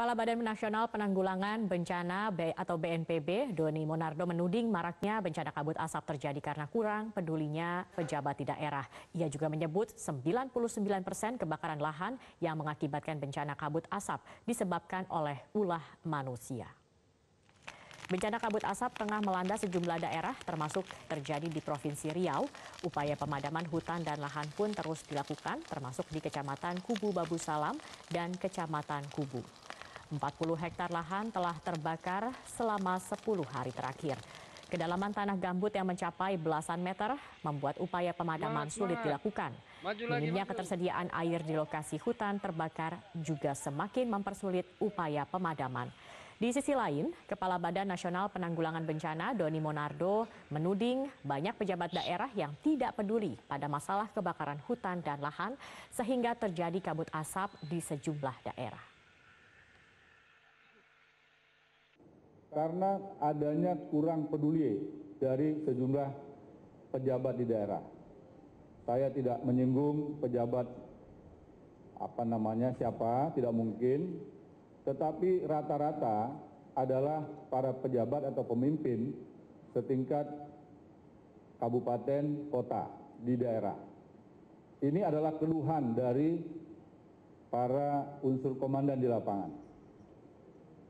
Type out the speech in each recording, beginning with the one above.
Kepala Badan Nasional Penanggulangan Bencana atau BNPB, Doni Monardo menuding maraknya bencana kabut asap terjadi karena kurang pedulinya pejabat di daerah. Ia juga menyebut 99 persen kebakaran lahan yang mengakibatkan bencana kabut asap disebabkan oleh ulah manusia. Bencana kabut asap tengah melanda sejumlah daerah, termasuk terjadi di Provinsi Riau. Upaya pemadaman hutan dan lahan pun terus dilakukan, termasuk di Kecamatan Kubu Babu Salam dan Kecamatan Kubu. 40 hektar lahan telah terbakar selama 10 hari terakhir. Kedalaman tanah gambut yang mencapai belasan meter membuat upaya pemadaman sulit dilakukan. Minimnya ketersediaan air di lokasi hutan terbakar juga semakin mempersulit upaya pemadaman. Di sisi lain, Kepala Badan Nasional Penanggulangan Bencana Doni Monardo menuding banyak pejabat daerah yang tidak peduli pada masalah kebakaran hutan dan lahan sehingga terjadi kabut asap di sejumlah daerah. karena adanya kurang peduli dari sejumlah pejabat di daerah. Saya tidak menyinggung pejabat apa namanya siapa, tidak mungkin. Tetapi rata-rata adalah para pejabat atau pemimpin setingkat kabupaten kota di daerah. Ini adalah keluhan dari para unsur komandan di lapangan.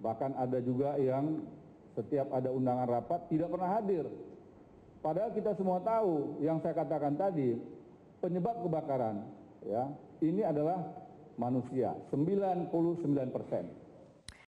Bahkan ada juga yang setiap ada undangan rapat tidak pernah hadir. Padahal kita semua tahu yang saya katakan tadi, penyebab kebakaran ya, ini adalah manusia, 99 persen.